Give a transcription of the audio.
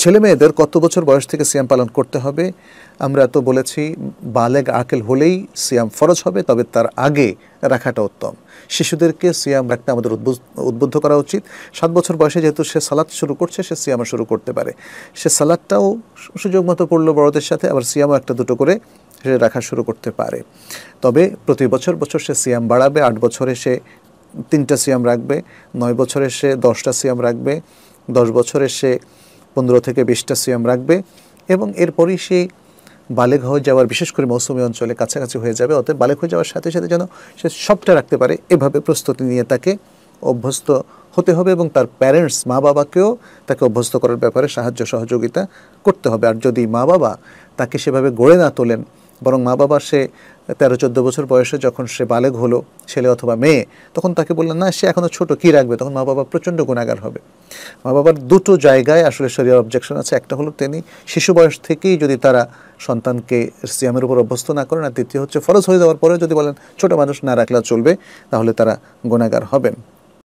ছেলে মেয়েদের কত বছর বয়স থেকে সিয়াম পালন করতে হবে আমরা তো বলেছি বালেগ আকেল হলেই সিয়াম ফরজ হবে তবে তার আগে রাখাটা উত্তম শিশুদেরকে সিয়াম রাখতে আমাদের উদ্বুদ্ধ করা উচিত সাত বছর বয়সে যেহেতু সে সালাদ শুরু করছে সে সিয়াম শুরু করতে পারে সে সালাদটাও সুযোগ মতো পড়লো বড়দের সাথে আবার সিয়ামও একটা দুটো করে সে রাখা শুরু করতে পারে তবে প্রতি বছর বছর সে সিয়াম বাড়াবে আট বছরে সে তিনটা সিয়াম রাখবে নয় বছরে সে দশটা সিয়াম রাখবে দশ বছরে সে পনেরো থেকে বিশটা সিএম রাখবে এবং এরপরই সে বালেক হয়ে যাওয়ার বিশেষ করে মৌসুমী অঞ্চলে কাছাকাছি হয়ে যাবে অর্থাৎ বালেগ হয়ে যাওয়ার সাথে সাথে যেন সে সবটা রাখতে পারে এভাবে প্রস্তুতি নিয়ে তাকে অভ্যস্ত হতে হবে এবং তার প্যারেন্টস মা বাবাকেও তাকে অভ্যস্ত করার ব্যাপারে সাহায্য সহযোগিতা করতে হবে আর যদি মা বাবা তাকে সেভাবে গড়ে না তোলেন বরং মা বাবা সে তেরো চোদ্দো বছর বয়সে যখন সে বালেক হলো ছেলে অথবা মেয়ে তখন তাকে বললেন না সে এখনও ছোট কি রাখবে তখন মা বাবা প্রচণ্ড গুণাগার হবে আমার বাবার দুটো জায়গায় আসলে শরীর অবজেকশন আছে একটা হলো তিনি শিশু বয়স থেকেই যদি তারা সন্তানকে সিয়ামের উপর অভ্যস্ত না করেন আর দ্বিতীয় হচ্ছে ফরজ হয়ে যাওয়ার পরে যদি বলেন ছোট মানুষ না রাখলে চলবে তাহলে তারা গুণাগার হবেন